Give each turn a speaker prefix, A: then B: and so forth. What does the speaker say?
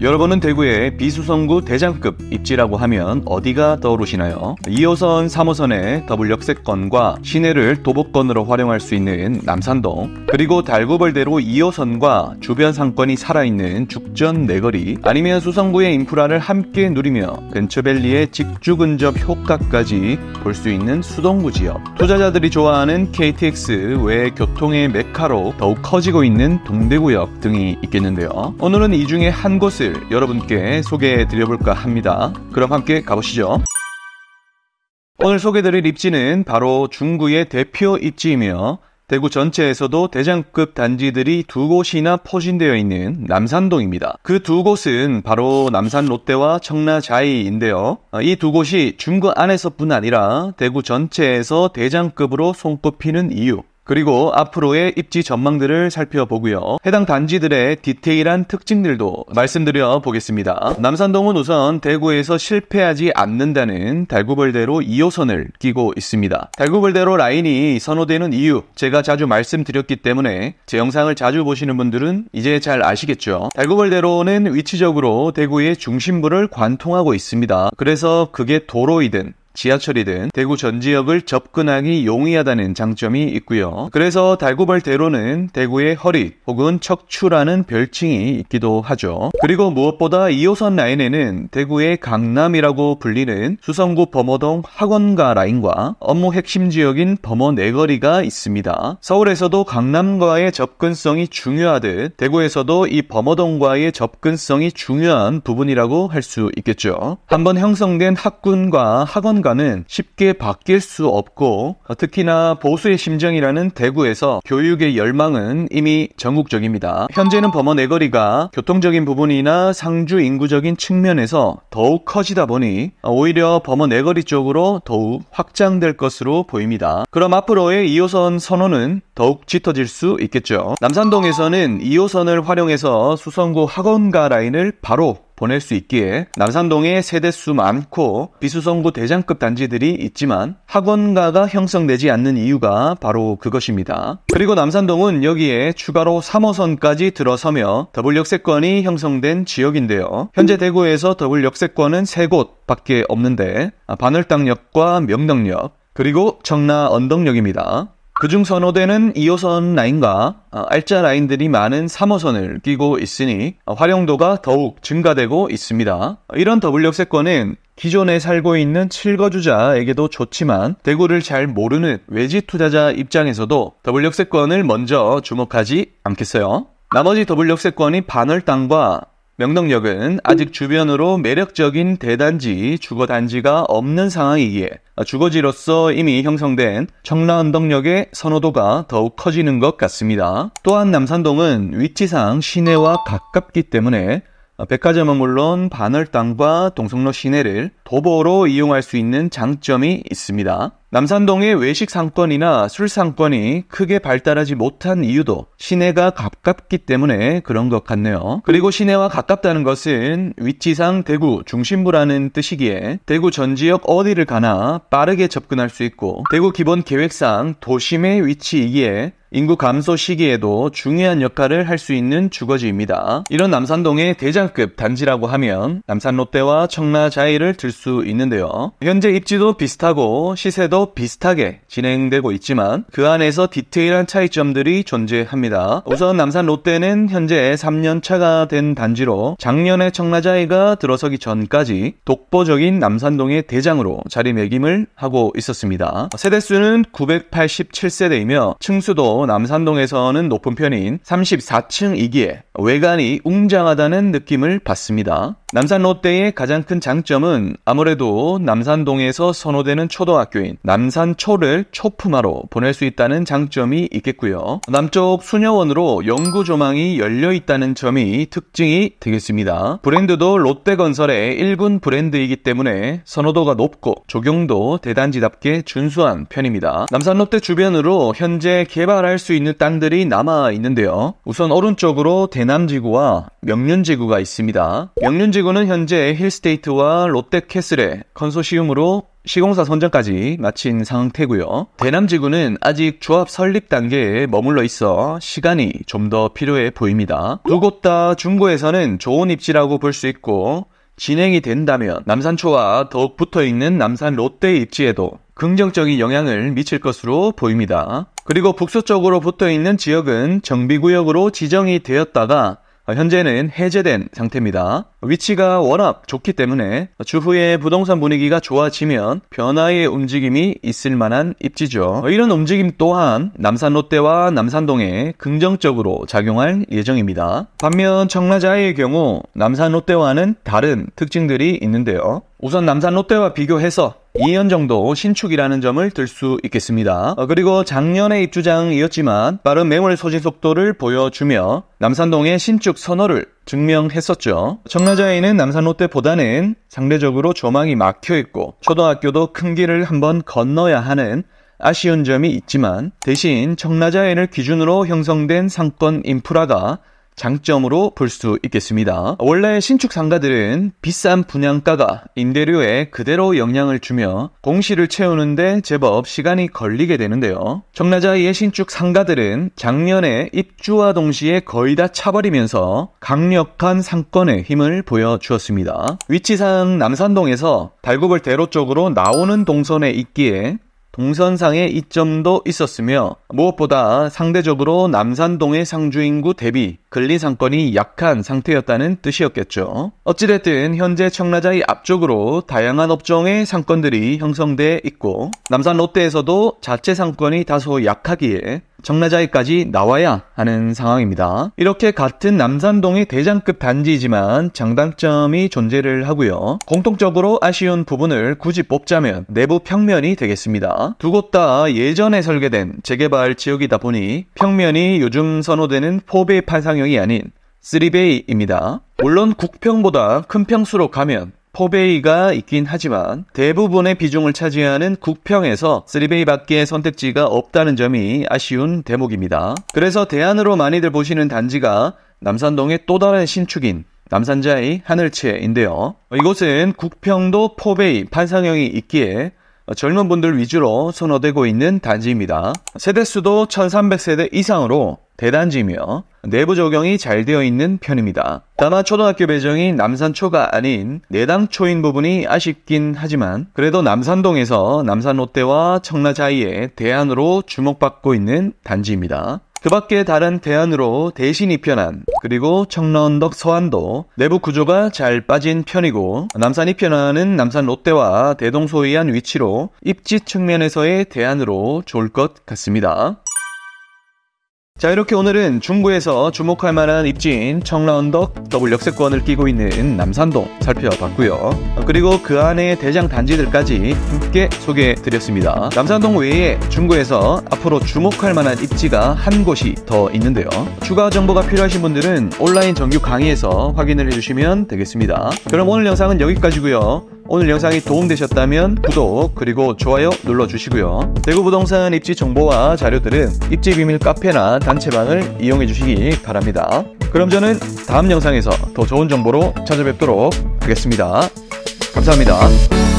A: 여러분은 대구의 비수성구 대장급 입지라고 하면 어디가 떠오르시나요? 2호선, 3호선의 더블 역세권과 시내를 도보권으로 활용할 수 있는 남산동, 그리고 달구벌대로 2호선과 주변 상권이 살아있는 죽전 내거리, 아니면 수성구의 인프라를 함께 누리며 근처밸리의 직주 근접 효과까지 볼 수 있는 수동구 지역, 투자자들이 좋아하는 KTX 외 교통의 메카로 더욱 커지고 있는 동대구역 등이 있겠는데요. 오늘은 이 중에 한 곳을 서비스 여러분께 소개해 드려볼까 합니다. 그럼 함께 가보시죠. 오늘 소개드릴 입지는 바로 중구의 대표 입지이며 대구 전체에서도 대장급 단지들이 두 곳이나 포진되어 있는 남산동입니다. 그 두 곳은 바로 남산 롯데와 청라 자이인데요. 이 두 곳이 중구 안에서뿐 아니라 대구 전체에서 대장급으로 손꼽히는 이유, 그리고 앞으로의 입지 전망들을 살펴보고요. 해당 단지들의 디테일한 특징들도 말씀드려 보겠습니다. 남산동은 우선 대구에서 실패하지 않는다는 달구벌대로 2호선을 끼고 있습니다. 달구벌대로 라인이 선호되는 이유 제가 자주 말씀드렸기 때문에 제 영상을 자주 보시는 분들은 이제 잘 아시겠죠. 달구벌대로는 위치적으로 대구의 중심부를 관통하고 있습니다. 그래서 그게 도로이든 지하철이든 대구 전 지역을 접근하기 용이하다는 장점이 있고요. 그래서 달구벌대로는 대구의 허리 혹은 척추라는 별칭이 있기도 하죠. 그리고 무엇보다 2호선 라인에는 대구의 강남이라고 불리는 수성구 범어동 학원가 라인과 업무 핵심 지역인 범어 내거리가 네 있습니다. 서울에서도 강남과의 접근성이 중요하듯 대구에서도 이 범어동과의 접근성이 중요한 부분이라고 할 수 있겠죠. 한번 형성된 학군과 학원 평가는 쉽게 바뀔 수 없고 특히나 보수의 심정이라는 대구에서 교육의 열망은 이미 전국적입니다. 현재는 범어 내거리가 교통적인 부분이나 상주 인구적인 측면에서 더욱 커지다 보니 오히려 범어 내거리 쪽으로 더욱 확장될 것으로 보입니다. 그럼 앞으로의 2호선 선호는 더욱 짙어질 수 있겠죠. 남산동에서는 2호선을 활용해서 수성구 학원가 라인을 바로 보낼 수 있기에 남산동에 세대수 많고 비수성구 대장급 단지들이 있지만 학원가가 형성되지 않는 이유가 바로 그것입니다. 그리고 남산동은 여기에 추가로 3호선까지 들어서며 더블 역세권이 형성된 지역인데요. 현재 대구에서 더블 역세권은 3곳 밖에 없는데 아, 바늘당역과 명덕역 그리고 청라 언덕역입니다. 그중 선호대는 2호선 라인과 알짜 어, 라인들이 많은 3호선을 끼고 있으니 어, 활용도가 더욱 증가되고 있습니다. 이런 더블역세권은 기존에 살고 있는 실거주자에게도 좋지만 대구를 잘 모르는 외지 투자자 입장에서도 더블역세권을 먼저 주목하지 않겠어요. 나머지 더블역세권이 반월 당과 명동역은 아직 주변으로 매력적인 대단지, 주거단지가 없는 상황이기에 주거지로서 이미 형성된 청라언덕역의 선호도가 더욱 커지는 것 같습니다. 또한 남산동은 위치상 시내와 가깝기 때문에 백화점은 물론 반월당과 동성로 시내를 도보로 이용할 수 있는 장점이 있습니다. 남산동의 외식 상권이나 술 상권이 크게 발달하지 못한 이유도 시내가 가깝기 때문에 그런 것 같네요. 그리고 시내와 가깝다는 것은 위치상 대구 중심부라는 뜻이기에 대구 전 지역 어디를 가나 빠르게 접근할 수 있고 대구 기본 계획상 도심의 위치이기에 인구 감소 시기에도 중요한 역할을 할 수 있는 주거지입니다. 이런 남산동의 대장급 단지라고 하면 남산롯데와 청라자이를 들수 수 있는데요. 현재 입지도 비슷하고 시세도 비슷하게 진행되고 있지만 그 안에서 디테일한 차이점들이 존재합니다. 우선 남산 롯데는 현재 3년 차가 된 단지로 작년에 청라자이가 들어서기 전까지 독보적인 남산동의 대장으로 자리매김을 하고 있었습니다. 세대수는 987세대이며 층수도 남산동에서는 높은 편인 34층이기에 외관이 웅장하다는 느낌을 받습니다. 남산 롯데의 가장 큰 장점은 아무래도 남산동에서 선호되는 초등학교인 남산초를 초품화로 보낼 수 있다는 장점이 있겠고요. 남쪽 수녀원으로 연구 조망이 열려 있다는 점이 특징이 되겠습니다. 브랜드도 롯데건설의 1군 브랜드이기 때문에 선호도가 높고 적용도 대단지답게 준수한 편입니다. 남산롯데 주변으로 현재 개발할 수 있는 땅들이 남아 있는데요. 우선 오른쪽으로 대남지구와 명륜지구가 있습니다. 명륜지구는 현재 힐스테이트와 롯데 캐슬의 컨소시움으로 시공사 선정까지 마친 상태고요. 대남지구는 아직 조합 설립 단계에 머물러 있어 시간이 좀 더 필요해 보입니다. 두 곳 다 중고에서는 좋은 입지라고 볼 수 있고 진행이 된다면 남산초와 더욱 붙어있는 남산 롯데 입지에도 긍정적인 영향을 미칠 것으로 보입니다. 그리고 북서쪽으로 붙어있는 지역은 정비구역으로 지정이 되었다가 아, 현재는 해제된 상태입니다. 위치가 워낙 좋기 때문에 주후에 부동산 분위기가 좋아지면 변화의 움직임이 있을 만한 입지죠. 이런 움직임 또한 남산 롯데와 남산동에 긍정적으로 작용할 예정입니다. 반면 청라자의 경우 남산 롯데와는 다른 특징들이 있는데요. 우선 남산 롯데와 비교해서 2년 정도 신축이라는 점을 들 수 있겠습니다. 어, 그리고 작년에 입주장이었지만 빠른 매물 소진 속도를 보여주며 남산동의 신축 선호를 증명했었죠. 청라자에는 남산롯데보다는 상대적으로 조망이 막혀있고 초등학교도 큰 길을 한번 건너야 하는 아쉬운 점이 있지만 대신 청라자엔을 기준으로 형성된 상권 인프라가 장점으로 볼 수 있겠습니다. 원래 신축 상가들은 비싼 분양가가 임대료에 그대로 영향을 주며 공시를 채우는데 제법 시간이 걸리게 되는데요. 청라자의 신축 상가들은 작년에 입주와 동시에 거의 다 차버리면서 강력한 상권의 힘을 보여주었습니다. 위치상 남산동에서 달구벌 대로 쪽으로 나오는 동선에 있기에 동선상의 이점도 있었으며 무엇보다 상대적으로 남산동의 상주인구 대비 근리상권이 약한 상태였다는 뜻이었겠죠. 어찌됐든 현재 청라자의 앞쪽으로 다양한 업종의 상권들이 형성돼 있고 남산 롯데에서도 자체 상권이 다소 약하기에 청라자에까지 나와야 하는 상황입니다. 이렇게 같은 남산동의 대장급 단지이지만 장단점이 존재를 하고요. 공통적으로 아쉬운 부분을 굳이 뽑자면 내부 평면이 되겠습니다. 두 곳 다 예전에 설계된 재개발 개발 지역이다 보니 평면이 요즘 선호되는 4배 판상형이 아닌 3베이입니다. 물론 국평보다 큰 평수로 가면 4베이가 있긴 하지만 대부분의 비중을 차지하는 국평에서 3베이 밖에 선택지가 없다는 점이 아쉬운 대목입니다. 그래서 대안으로 많이들 보시는 단지가 남산동의 또 다른 신축인 남산자의 하늘채인데요. 이곳은 국평도 4베이 판상형이 있기에 젊은 분들 위주로 선호되고 있는 단지입니다. 세대수도 1300세대 이상으로 대단지이며 내부 적용이 잘 되어 있는 편입니다. 다만 초등학교 배정이 남산초가 아닌 내당초인 부분이 아쉽긴 하지만 그래도 남산동에서 남산롯데와 청라자이의 대안으로 주목받고 있는 단지입니다. 그 밖에 다른 대안으로 대신 입편한 그리고 청라 언덕 서안도 내부 구조가 잘 빠진 편이고 남산 입편안은 남산 롯데와 대동소이한 위치로 입지 측면에서의 대안으로 좋을 것 같습니다. 자, 이렇게 오늘은 중구에서 주목할 만한 입지인 청라운덕 더블 역세권을 끼고 있는 남산동 살펴봤고요. 그리고 그 안에 대장 단지들까지 함께 소개해 드렸습니다. 남산동 외에 중구에서 앞으로 주목할 만한 입지가 한 곳이 더 있는데요. 추가 정보가 필요하신 분들은 온라인 정규 강의에서 확인을 해 주시면 되겠습니다. 그럼 오늘 영상은 여기까지고요. 오늘 영상이 도움되셨다면 구독 그리고 좋아요 눌러주시고요. 대구 부동산 입지 정보와 자료들은 입지 비밀 카페나 단체방을 이용해 주시기 바랍니다. 그럼 저는 다음 영상에서 더 좋은 정보로 찾아뵙도록 하겠습니다. 감사합니다.